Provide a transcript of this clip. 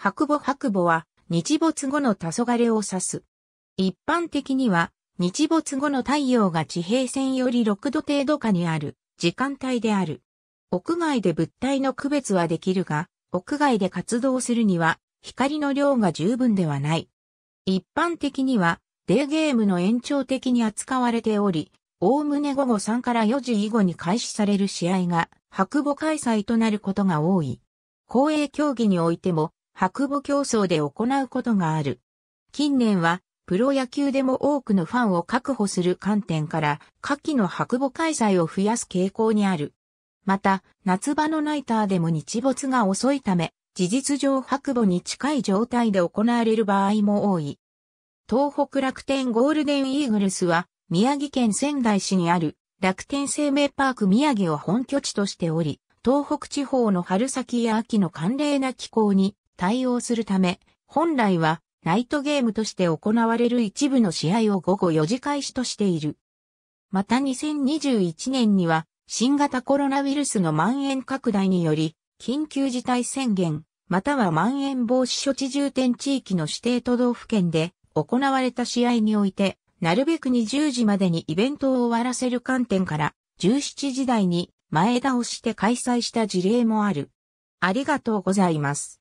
白母白母は日没後の黄昏を指す。一般的には日没後の太陽が地平線より6度程度下にある時間帯である。屋外で物体の区別はできるが、屋外で活動するには光の量が十分ではない。一般的にはデーゲームの延長的に扱われており、おおむね午後3から4時以後に開始される試合が白母開催となることが多い。公営競技においても白母競争で行うことがある。近年は、プロ野球でも多くのファンを確保する観点から、夏季の白母開催を増やす傾向にある。また、夏場のナイターでも日没が遅いため、事実上白母に近い状態で行われる場合も多い。東北楽天ゴールデンイーグルスは、宮城県仙台市にある楽天生命パーク宮城を本拠地としており、東北地方の春先や秋の寒冷な気候に対応するため、本来はナイトゲームとして行われる一部の試合を午後4時開始としている。また2021年には新型コロナウイルスの蔓延拡大により緊急事態宣言または蔓延防止処置重点地域の指定都道府県で行われた試合においてなるべく20時までにイベントを終わらせる観点から17時台に前倒して開催した事例もある。ありがとうございます。